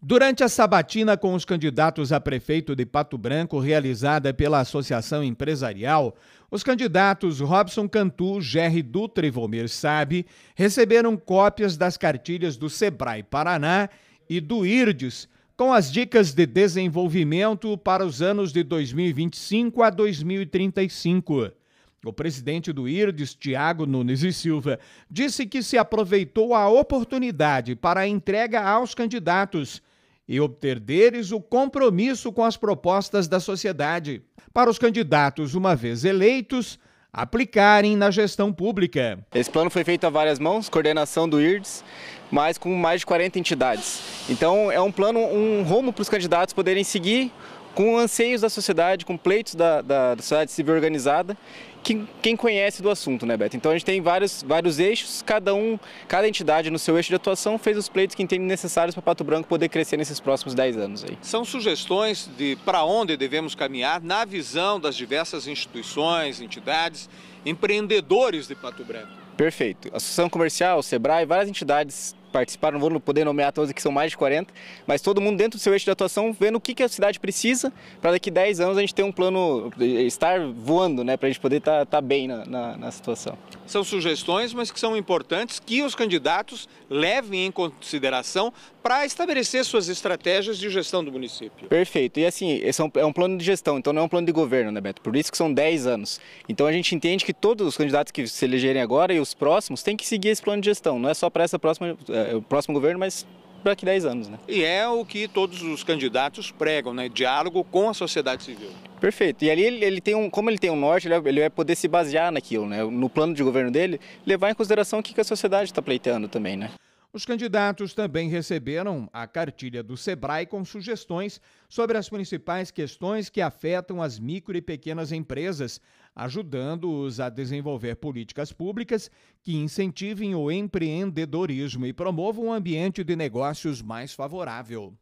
Durante a sabatina com os candidatos a prefeito de Pato Branco, realizada pela Associação Empresarial, os candidatos Robson Cantu, Gerry Dutra e Volmir Sabe receberam cópias das cartilhas do Sebrae Paraná e do IRDES com as dicas de desenvolvimento para os anos de 2025 a 2035. O presidente do IRDES, Tiago Nunes e Silva, disse que se aproveitou a oportunidade para a entrega aos candidatos e obter deles o compromisso com as propostas da sociedade, para os candidatos, uma vez eleitos, aplicarem na gestão pública. Esse plano foi feito a várias mãos, coordenação do IRDS, mas com mais de 40 entidades. Então é um plano, um rumo para os candidatos poderem seguir com anseios da sociedade, com pleitos da, da, da sociedade civil organizada, que, quem conhece do assunto, né, Beto? Então a gente tem vários, vários eixos, cada um, cada entidade no seu eixo de atuação fez os pleitos que entende necessários para Pato Branco poder crescer nesses próximos 10 anos. Aí. São sugestões de para onde devemos caminhar na visão das diversas instituições, entidades, empreendedores de Pato Branco. Perfeito. Associação Comercial, Sebrae, várias entidades participaram, não vou poder nomear todos que são mais de 40, mas todo mundo dentro do seu eixo de atuação vendo o que, que a cidade precisa para daqui 10 anos a gente ter um plano, eh, estar voando, né, para a gente poder estar tá, tá bem na, na, na, situação. São sugestões, mas que são importantes que os candidatos levem em consideração para estabelecer suas estratégias de gestão do município. Perfeito. E assim, esse é um, é um, plano de gestão, então não é um plano de governo, né, Beto? Por isso que são 10 anos. Então a gente entende que todos os candidatos que se elegerem agora e os próximos têm que seguir esse plano de gestão. Não é só para essa próxima, é, o próximo governo, mas para daqui 10 anos, né? E é o que todos os candidatos pregam, né? Diálogo com a sociedade civil. Perfeito. E ali ele, ele tem um, como ele tem um norte, ele, é, ele, vai poder se basear naquilo, né? No plano de governo dele, levar em consideração o que, que a sociedade está pleiteando também, né? Os candidatos também receberam a cartilha do SEBRAE com sugestões sobre as principais questões que afetam as micro e pequenas empresas, ajudando-os a desenvolver políticas públicas que incentivem o empreendedorismo e promovam um ambiente de negócios mais favorável.